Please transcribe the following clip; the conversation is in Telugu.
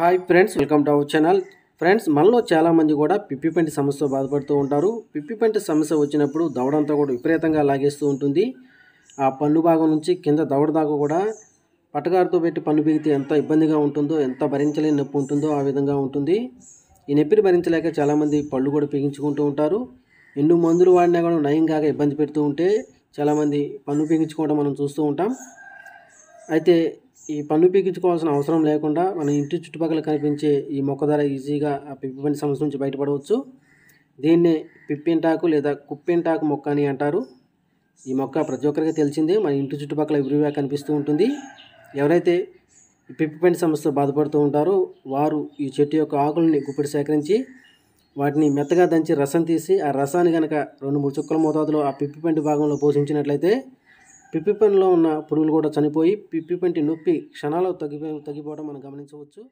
hi friends welcome to our channel friends మనలో చాలామంది కూడా పిప్పిపెంటి సమస్య బాధపడుతూ ఉంటారు పిప్పిపెంటి సమస్య వచ్చినప్పుడు దవడంతా కూడా విపరీతంగా లాగేస్తూ ఉంటుంది ఆ పన్ను భాగం నుంచి కింద దవడ దాకా కూడా పటకారుతో పెట్టి పన్ను పిగితే ఎంత ఇబ్బందిగా ఉంటుందో ఎంత భరించలేని నొప్పి ఉంటుందో ఆ విధంగా ఉంటుంది ఈ నొప్పిని భరించలేక చాలామంది పళ్ళు కూడా పీగించుకుంటూ ఉంటారు ఎన్ని మందులు వాడినా కూడా నయం కాక ఇబ్బంది పెడుతూ ఉంటే చాలామంది పన్ను పీగించుకోవడం మనం చూస్తూ ఉంటాం అయితే ఈ పన్ను పీకించుకోవాల్సిన అవసరం లేకుండా మన ఇంటి చుట్టుపక్కల కనిపించే ఈ మొక్క ధర ఈజీగా ఆ పిప్పి పని సమస్య నుంచి బయటపడవచ్చు దీన్నే పిప్పింటాకు లేదా కుప్పింటాకు మొక్క అని అంటారు ఈ మొక్క ప్రతి ఒక్కరికి తెలిసిందే మన ఇంటి చుట్టుపక్కల ఎవరివే కనిపిస్తూ ఉంటుంది ఎవరైతే పిప్పి పని సమస్యతో బాధపడుతూ ఉంటారో వారు ఈ చెట్టు యొక్క ఆకులని గుప్పిడి సేకరించి వాటిని మెత్తగా దంచి రసం తీసి ఆ రసాన్ని కనుక రెండు మూడు చుక్కల మోతాదులో ఆ పిప్పి పంటి భాగంలో పోషించినట్లయితే పిప్పి ఉన్న పురుగులు కూడా చనిపోయి పిప్పి పంటి నొప్పి క్షణాలు తగ్గిపో తగ్గిపోవడం మనం గమనించవచ్చు